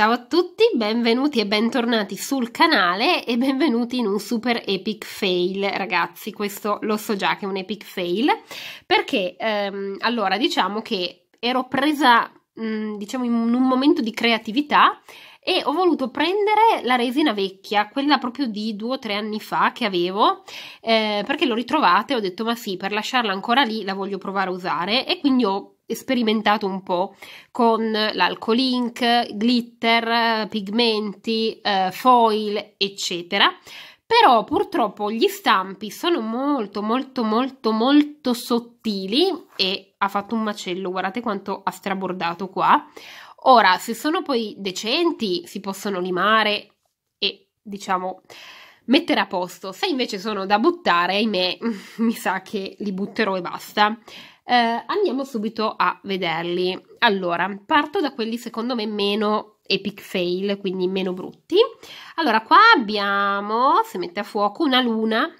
Ciao a tutti, benvenuti e bentornati sul canale e benvenuti in un super epic fail, ragazzi, questo lo so già che è un epic fail, perché ehm, allora diciamo che ero presa mh, mm, diciamo in un momento di creatività e ho voluto prendere la resina vecchia, quella proprio di due o tre anni fa che avevo, eh, perché l'ho ritrovata e ho detto ma sì, per lasciarla ancora lì la voglio provare a usare e quindi ho sperimentato un po' con l'alcol ink, glitter, pigmenti, eh, foil, eccetera. Però purtroppo gli stampi sono molto molto molto molto sottili e ha fatto un macello, guardate quanto ha strabordato qua. Ora, se sono poi decenti, si possono limare e diciamo mettere a posto. Se invece sono da buttare, ahimè, mi sa che li butterò e basta eh, andiamo subito a vederli. Allora, parto da quelli secondo me meno epic fail, quindi meno brutti. Allora, qua abbiamo, se mette a fuoco, una luna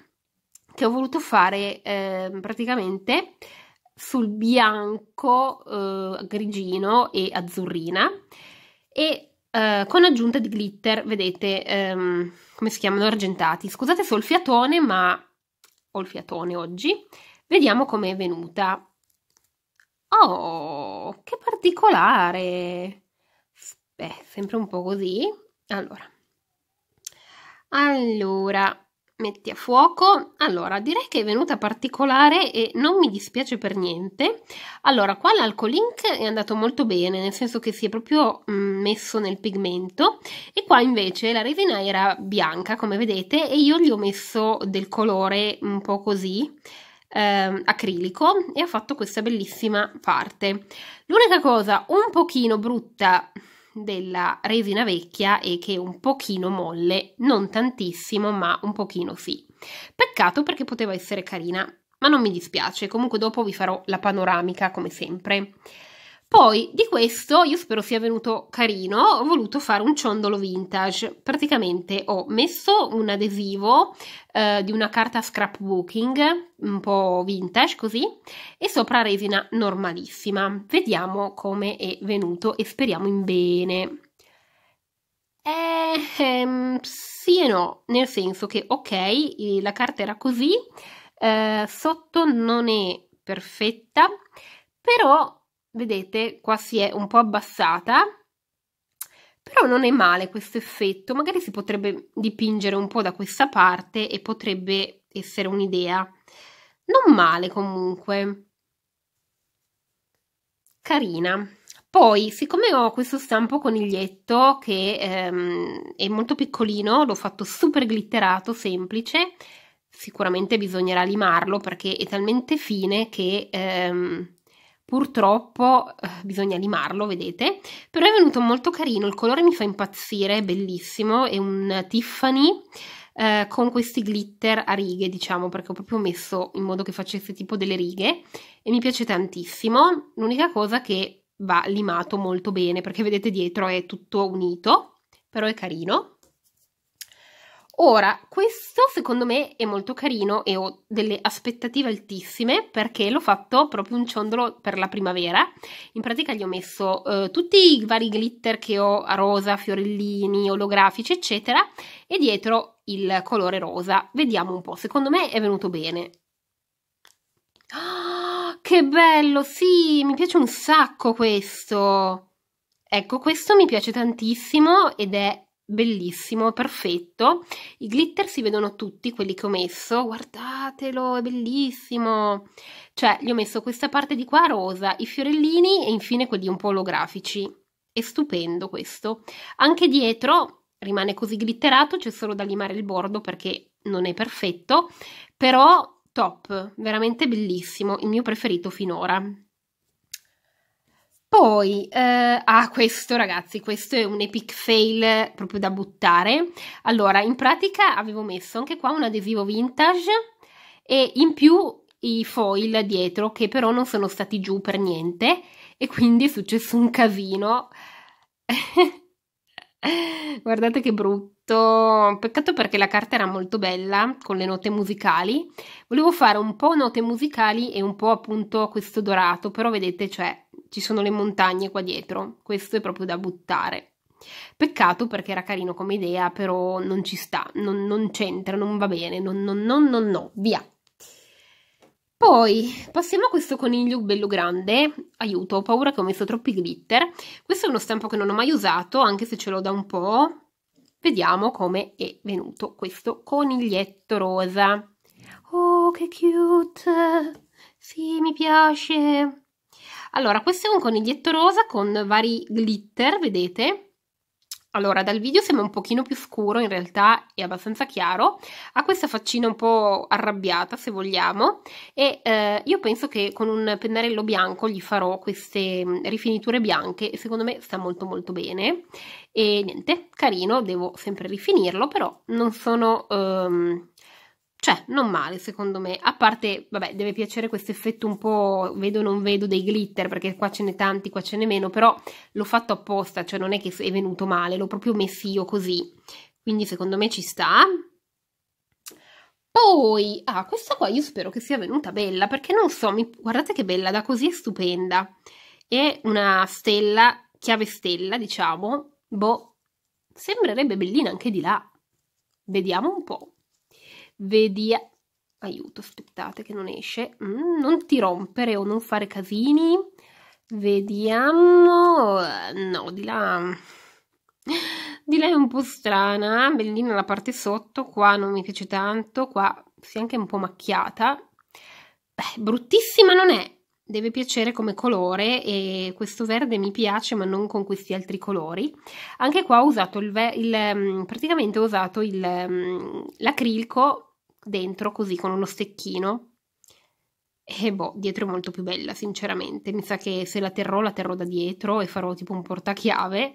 che ho voluto fare eh, praticamente sul bianco eh, grigino e azzurrina e eh, con aggiunta di glitter, vedete ehm, come si chiamano argentati. Scusate se ho il fiatone, ma ho il fiatone oggi. Vediamo com'è venuta. Oh, che particolare! Beh, sempre un po' così. Allora, allora, metti a fuoco. Allora, direi che è venuta particolare e non mi dispiace per niente. Allora, qua l'alcolink è andato molto bene, nel senso che si è proprio mm, messo nel pigmento e qua invece la resina era bianca, come vedete, e io gli ho messo del colore un po' così eh, acrilico e ha fatto questa bellissima parte. L'unica cosa un pochino brutta della resina vecchia è che è un pochino molle, non tantissimo ma un pochino sì. Peccato perché poteva essere carina, ma non mi dispiace, comunque dopo vi farò la panoramica come sempre. Poi di questo, io spero sia venuto carino, ho voluto fare un ciondolo vintage. Praticamente ho messo un adesivo eh, di una carta scrapbooking, un po' vintage così, e sopra resina normalissima. Vediamo come è venuto e speriamo in bene. Eh, ehm, sì e no, nel senso che ok, la carta era così, eh, sotto non è perfetta, però vedete qua si è un po' abbassata però non è male questo effetto magari si potrebbe dipingere un po' da questa parte e potrebbe essere un'idea non male comunque carina poi siccome ho questo stampo coniglietto che ehm, è molto piccolino l'ho fatto super glitterato semplice sicuramente bisognerà limarlo perché è talmente fine che ehm, purtroppo eh, bisogna limarlo, vedete, però è venuto molto carino, il colore mi fa impazzire, è bellissimo, è un Tiffany eh, con questi glitter a righe, diciamo, perché ho proprio messo in modo che facesse tipo delle righe e mi piace tantissimo, l'unica cosa che va limato molto bene perché vedete dietro è tutto unito, però è carino. Ora, questo secondo me è molto carino e ho delle aspettative altissime perché l'ho fatto proprio un ciondolo per la primavera. In pratica gli ho messo eh, tutti i vari glitter che ho a rosa, fiorellini, olografici, eccetera, e dietro il colore rosa. Vediamo un po', secondo me è venuto bene. Oh, che bello, sì, mi piace un sacco questo. Ecco, questo mi piace tantissimo ed è bellissimo, perfetto. I glitter si vedono tutti, quelli che ho messo, guardatelo, è bellissimo. Cioè, gli ho messo questa parte di qua rosa, i fiorellini e infine quelli un po' olografici. È stupendo questo. Anche dietro rimane così glitterato, c'è solo da limare il bordo perché non è perfetto, però top, veramente bellissimo, il mio preferito finora. Poi, eh, ah, questo ragazzi, questo è un epic fail proprio da buttare. Allora, in pratica avevo messo anche qua un adesivo vintage e in più i foil dietro che però non sono stati giù per niente e quindi è successo un casino. Guardate che brutto peccato, peccato perché la carta era molto bella con le note musicali. Volevo fare un po' note musicali e un po' appunto questo dorato, però vedete, cioè, ci sono le montagne qua dietro, questo è proprio da buttare. Peccato perché era carino come idea, però non ci sta, non, non c'entra, non va bene, non, non, non, non, no, via. Poi passiamo a questo coniglio bello grande, aiuto, ho paura che ho messo troppi glitter, questo è uno stampo che non ho mai usato, anche se ce l'ho da un po', vediamo come è venuto questo coniglietto rosa. Oh, che cute! Sì, mi piace! Allora, questo è un coniglietto rosa con vari glitter, vedete? Allora, dal video sembra un pochino più scuro, in realtà è abbastanza chiaro, ha questa faccina un po' arrabbiata, se vogliamo, e eh, io penso che con un pennarello bianco gli farò queste mm, rifiniture bianche, secondo me sta molto molto bene, e niente, carino, devo sempre rifinirlo, però non sono... Ehm, cioè, non male secondo me, a parte, vabbè, deve piacere questo effetto un po' vedo non vedo dei glitter, perché qua ce n'è tanti, qua ce n'è meno, però l'ho fatto apposta, cioè non è che è venuto male, l'ho proprio messo io così, quindi secondo me ci sta. Poi, ah, questa qua io spero che sia venuta bella, perché non so, mi, guardate che bella, da così è stupenda. È una stella, chiave stella, diciamo, boh, sembrerebbe bellina anche di là. Vediamo un po' vedi aiuto aspettate che non esce mm, non ti rompere o non fare casini vediamo no di là di là è un po' strana eh? bellina la parte sotto qua non mi piace tanto qua si è anche un po' macchiata Beh, bruttissima non è deve piacere come colore e questo verde mi piace ma non con questi altri colori anche qua ho usato il, il mm, praticamente ho usato mm, l'acrilico dentro così con uno stecchino. E boh, dietro è molto più bella, sinceramente. Mi sa che se la terrò, la terrò da dietro e farò tipo un portachiave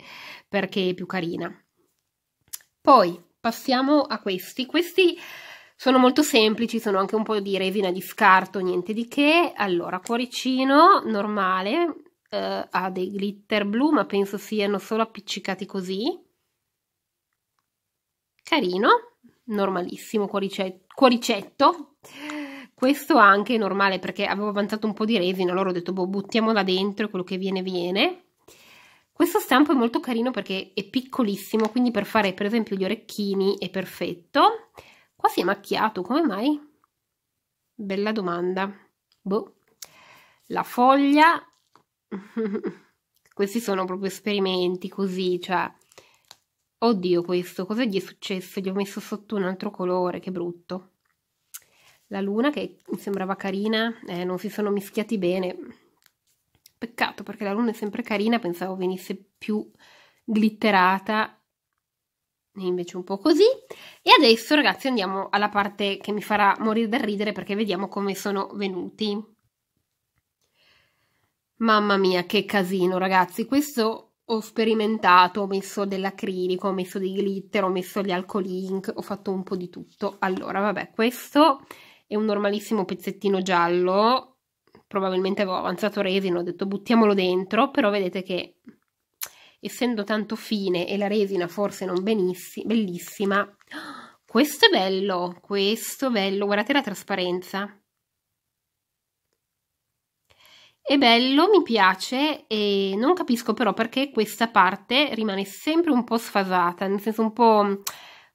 perché è più carina. Poi passiamo a questi. Questi sono molto semplici, sono anche un po' di resina di scarto, niente di che. Allora, cuoricino normale, eh, ha dei glitter blu, ma penso siano solo appiccicati così. Carino normalissimo cuoricetto, cuoricetto. questo anche è normale perché avevo avanzato un po' di resina allora ho detto boh buttiamola dentro quello che viene viene questo stampo è molto carino perché è piccolissimo quindi per fare per esempio gli orecchini è perfetto qua si è macchiato come mai? bella domanda boh la foglia questi sono proprio esperimenti così cioè Oddio questo, cosa gli è successo? Gli ho messo sotto un altro colore, che brutto. La luna che mi sembrava carina, eh, non si sono mischiati bene. Peccato perché la luna è sempre carina, pensavo venisse più glitterata invece un po' così. E adesso ragazzi andiamo alla parte che mi farà morire dal ridere perché vediamo come sono venuti. Mamma mia, che casino ragazzi, questo ho sperimentato, ho messo dell'acrilico, ho messo dei glitter, ho messo gli alcol ink, ho fatto un po' di tutto. Allora, vabbè, questo è un normalissimo pezzettino giallo, probabilmente avevo avanzato resina, ho detto buttiamolo dentro, però vedete che essendo tanto fine e la resina forse non benissima, bellissima, questo è bello, questo è bello, guardate la trasparenza. È bello, mi piace e non capisco però perché questa parte rimane sempre un po' sfasata, nel senso un po',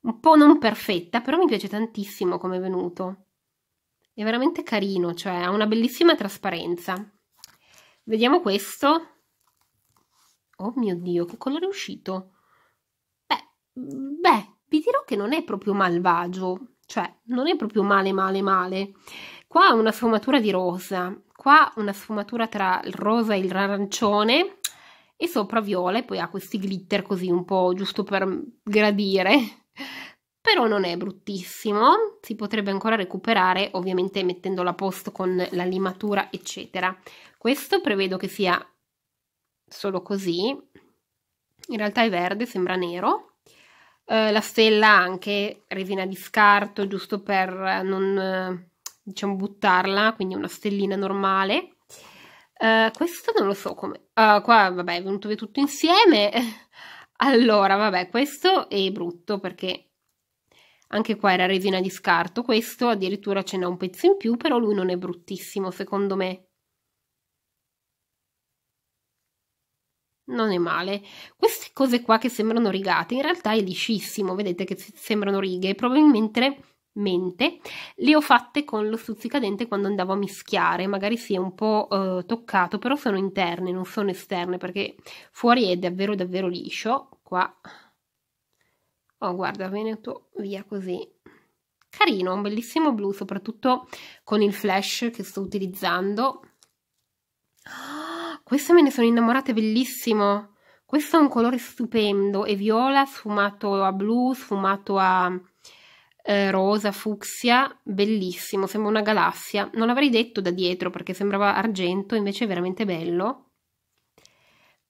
un po non perfetta, però mi piace tantissimo come è venuto. È veramente carino, cioè ha una bellissima trasparenza. Vediamo questo. Oh mio Dio, che colore è uscito? Beh, beh, vi dirò che non è proprio malvagio, cioè non è proprio male male male. Qua ha una sfumatura di rosa, qua una sfumatura tra il rosa e il arancione e sopra viola e poi ha questi glitter così un po' giusto per gradire però non è bruttissimo si potrebbe ancora recuperare ovviamente mettendolo a posto con la limatura eccetera questo prevedo che sia solo così in realtà è verde sembra nero eh, la stella anche resina di scarto giusto per non eh, diciamo, buttarla, quindi una stellina normale. Uh, questo non lo so come. Uh, qua, vabbè, è venuto tutto insieme. allora, vabbè, questo è brutto perché anche qua era resina di scarto. Questo addirittura ce n'è un pezzo in più, però lui non è bruttissimo, secondo me. non è male. Queste cose qua che sembrano rigate, in realtà è liscissimo, vedete che sembrano righe, probabilmente mente, le ho fatte con lo stuzzicadente quando andavo a mischiare, magari si è un po' eh, toccato, però sono interne, non sono esterne, perché fuori è davvero davvero liscio, qua, oh guarda, veneto via così, carino, un bellissimo blu, soprattutto con il flash che sto utilizzando, oh, ah, queste me ne sono innamorate, bellissimo, questo è un colore stupendo, è viola sfumato a blu, sfumato a eh, rosa, fucsia, bellissimo, sembra una galassia. Non l'avrei detto da dietro perché sembrava argento, invece è veramente bello.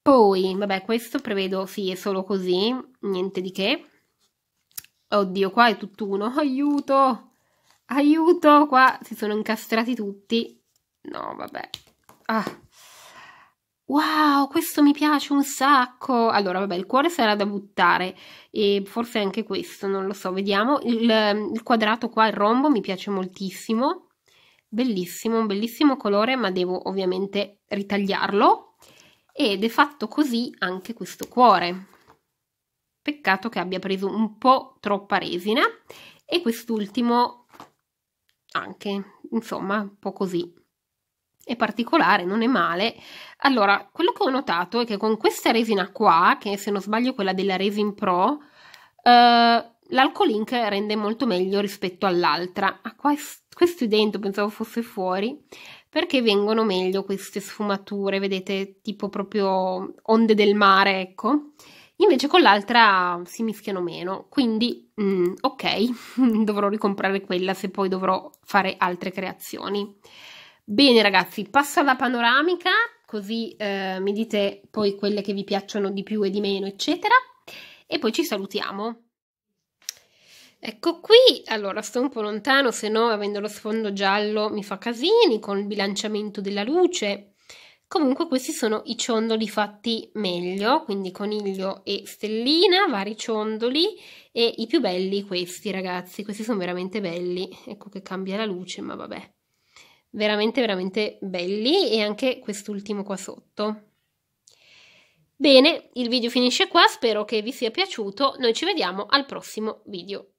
Poi, vabbè, questo prevedo, sì, è solo così, niente di che. Oddio, qua è tutt'uno, aiuto, aiuto, qua si sono incastrati tutti. No, vabbè. Ah, wow, questo mi piace un sacco. Allora, vabbè, il cuore sarà da buttare e forse anche questo, non lo so, vediamo. Il, il quadrato qua, il rombo, mi piace moltissimo. Bellissimo, un bellissimo colore, ma devo ovviamente ritagliarlo. Ed è fatto così anche questo cuore. Peccato che abbia preso un po' troppa resina. E quest'ultimo anche, insomma, un po' così è particolare, non è male. Allora, quello che ho notato è che con questa resina qua, che se non sbaglio è quella della Resin Pro, eh, ink rende molto meglio rispetto all'altra. Ah, qua è, questo è dentro, pensavo fosse fuori, perché vengono meglio queste sfumature, vedete, tipo proprio onde del mare, ecco. Invece con l'altra si mischiano meno, quindi mm, ok, dovrò ricomprare quella se poi dovrò fare altre creazioni. Bene ragazzi, passo alla panoramica, così eh, mi dite poi quelle che vi piacciono di più e di meno, eccetera. E poi ci salutiamo. Ecco qui, allora sto un po' lontano, se no avendo lo sfondo giallo mi fa casini con il bilanciamento della luce. Comunque questi sono i ciondoli fatti meglio, quindi coniglio e stellina, vari ciondoli e i più belli questi ragazzi, questi sono veramente belli. Ecco che cambia la luce, ma vabbè veramente veramente belli e anche quest'ultimo qua sotto. Bene, il video finisce qua, spero che vi sia piaciuto, noi ci vediamo al prossimo video.